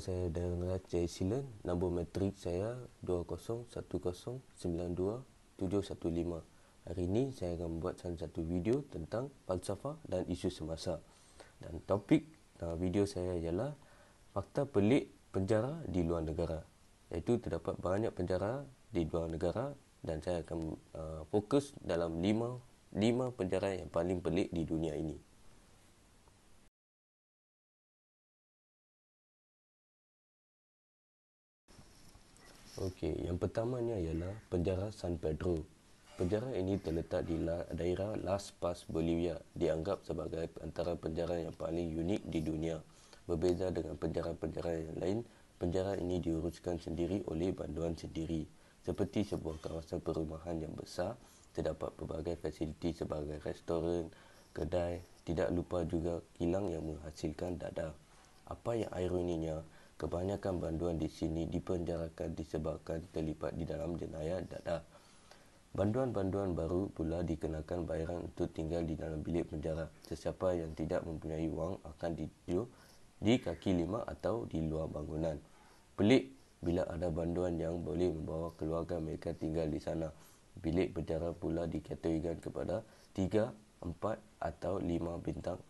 Nama saya Daniel Jai Silen. Nombor matrik saya 201092715. Hari ini saya akan membuat satu video tentang falsafah dan isu semasa. Dan topik uh, video saya ialah fakta pelik penjara di luar negara. Iaitu terdapat banyak penjara di luar negara dan saya akan uh, fokus dalam 5 5 penjara yang paling pelik di dunia ini. Okey, yang pertamanya ialah penjara San Pedro. Penjara ini terletak di la daerah Las Paz, Bolivia, dianggap sebagai antara penjara yang paling unik di dunia. Berbeza dengan penjara-penjara yang lain, penjara ini diuruskan sendiri oleh banduan sendiri. Seperti sebuah kawasan perumahan yang besar, terdapat pelbagai fasiliti sebagai restoran, kedai, tidak lupa juga kilang yang menghasilkan dadah. Apa yang ironinya, Kebanyakan banduan di sini dipenjarakan disebabkan terlibat di dalam jenayah dadah. Banduan-banduan baru pula dikenakan bayaran untuk tinggal di dalam bilik penjara. Sesiapa yang tidak mempunyai wang akan ditidur di kaki lima atau di luar bangunan. Pelik bila ada banduan yang boleh membawa keluarga mereka tinggal di sana. Bilik penjara pula dikategorikan kepada tiga, empat atau lima bintang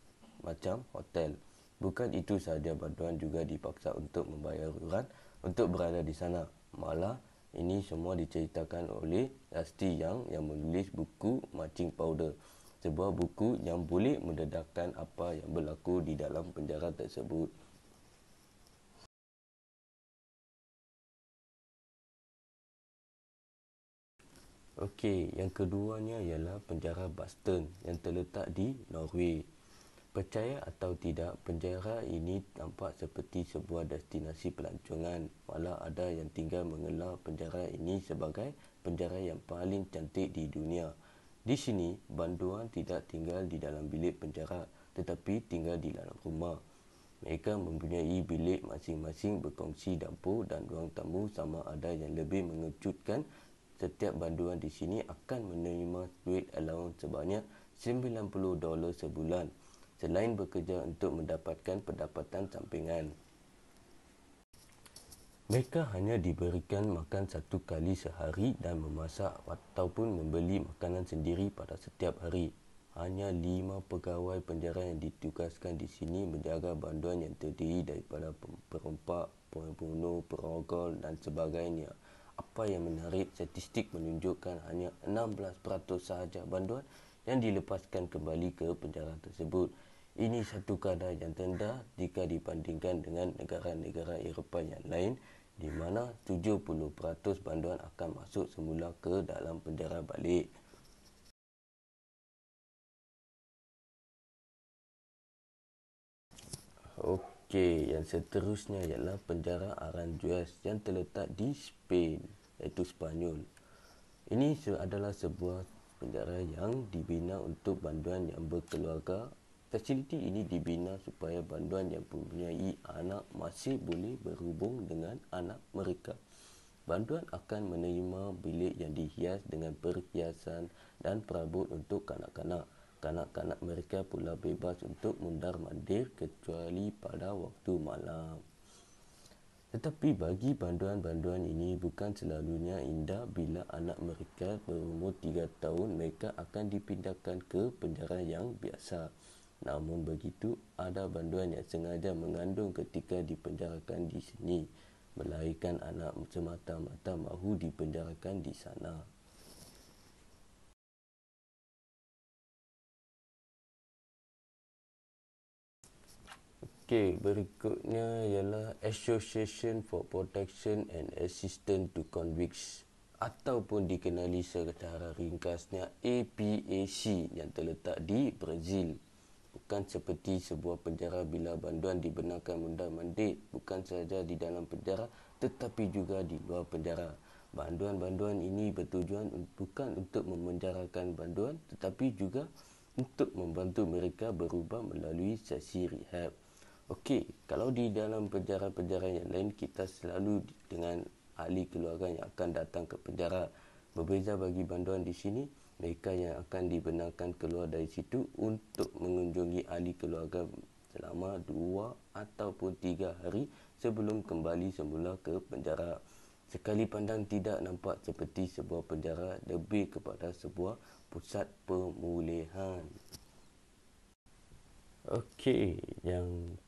macam hotel. Bukan itu sahaja bantuan juga dipaksa untuk membayar yuran untuk berada di sana. Malah ini semua diceritakan oleh Rusty Yang yang menulis buku Matching Powder. Sebuah buku yang boleh mendedahkan apa yang berlaku di dalam penjara tersebut. Okey, yang keduanya ialah penjara Baston yang terletak di Norway. Percaya atau tidak, penjara ini tampak seperti sebuah destinasi pelancongan. Malah ada yang tinggal mengelak penjara ini sebagai penjara yang paling cantik di dunia. Di sini, banduan tidak tinggal di dalam bilik penjara tetapi tinggal di dalam rumah. Mereka mempunyai bilik masing-masing berkongsi dapur dan ruang tamu sama ada yang lebih mengejutkan. Setiap banduan di sini akan menerima duit allowance sebanyak 90 dolar sebulan selain bekerja untuk mendapatkan pendapatan sampingan. Mereka hanya diberikan makan satu kali sehari dan memasak ataupun membeli makanan sendiri pada setiap hari. Hanya lima pegawai penjara yang ditugaskan di sini menjaga banduan yang terdiri daripada perompak, pembunuh, perogol dan sebagainya. Apa yang menarik, statistik menunjukkan hanya 16% sahaja banduan yang dilepaskan kembali ke penjara tersebut. Ini satu kadar yang rendah jika dibandingkan dengan negara-negara Eropah yang lain di mana 70% banduan akan masuk semula ke dalam penjara balik. Okey, yang seterusnya ialah penjara Aranjuez yang terletak di Spain, iaitu Spanyol. Ini adalah sebuah penjara yang dibina untuk banduan yang berkeluarga Fasiliti ini dibina supaya banduan yang mempunyai anak masih boleh berhubung dengan anak mereka. Banduan akan menerima bilik yang dihias dengan perhiasan dan perabot untuk kanak-kanak. Kanak-kanak mereka pula bebas untuk mundar mandir kecuali pada waktu malam. Tetapi bagi banduan-banduan ini bukan selalunya indah bila anak mereka berumur 3 tahun mereka akan dipindahkan ke penjara yang biasa. Namun begitu, ada banduan yang sengaja mengandung ketika dipenjarakan di sini, melahirkan anak semata-mata mahu dipenjarakan di sana. Okay, berikutnya ialah Association for Protection and Assistance to Convicts ataupun dikenali secara ringkasnya APAC yang terletak di Brazil bukan seperti sebuah penjara bila banduan dibenarkan mundar-mandir bukan sahaja di dalam penjara tetapi juga di luar penjara. Banduan-banduan ini bertujuan bukan untuk memenjarakan banduan tetapi juga untuk membantu mereka berubah melalui sesi rehab. Okey, kalau di dalam penjara-penjara yang lain kita selalu dengan ahli keluarga yang akan datang ke penjara. Berbeza bagi banduan di sini, mereka yang akan dibenarkan keluar dari situ untuk mengunjungi ahli keluarga selama dua ataupun tiga hari sebelum kembali semula ke penjara. Sekali pandang tidak nampak seperti sebuah penjara lebih kepada sebuah pusat pemulihan. Okey, yang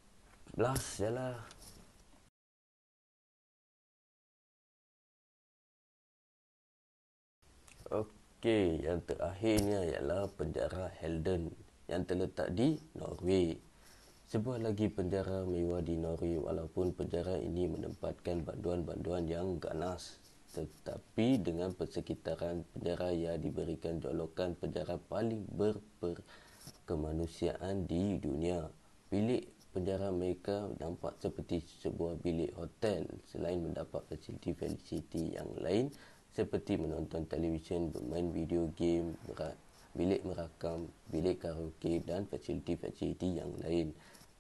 last ialah Okey, yang terakhirnya ialah penjara Helden yang terletak di Norway. Sebuah lagi penjara mewah di Norway walaupun penjara ini menempatkan banduan-banduan yang ganas. Tetapi dengan persekitaran penjara yang diberikan jolokan penjara paling berperkemanusiaan di dunia. Bilik penjara mereka nampak seperti sebuah bilik hotel selain mendapat fasiliti-fasiliti yang lain seperti menonton televisyen, bermain video game, merak, bilik merakam, bilik karaoke dan fasiliti-fasiliti yang lain.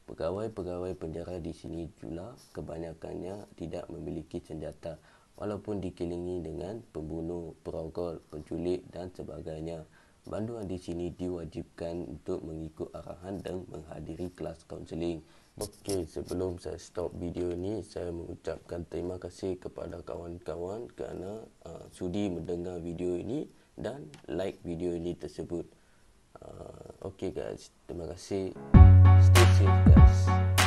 Pegawai-pegawai penjara di sini juga kebanyakannya tidak memiliki senjata walaupun dikelilingi dengan pembunuh, perogol, penculik dan sebagainya. Banduan di sini diwajibkan untuk mengikut arahan dan menghadiri kelas kaunseling. Okey, sebelum saya stop video ni, saya mengucapkan terima kasih kepada kawan-kawan kerana uh, sudi mendengar video ini dan like video ini tersebut. Uh, Okey guys, terima kasih. Stay safe guys.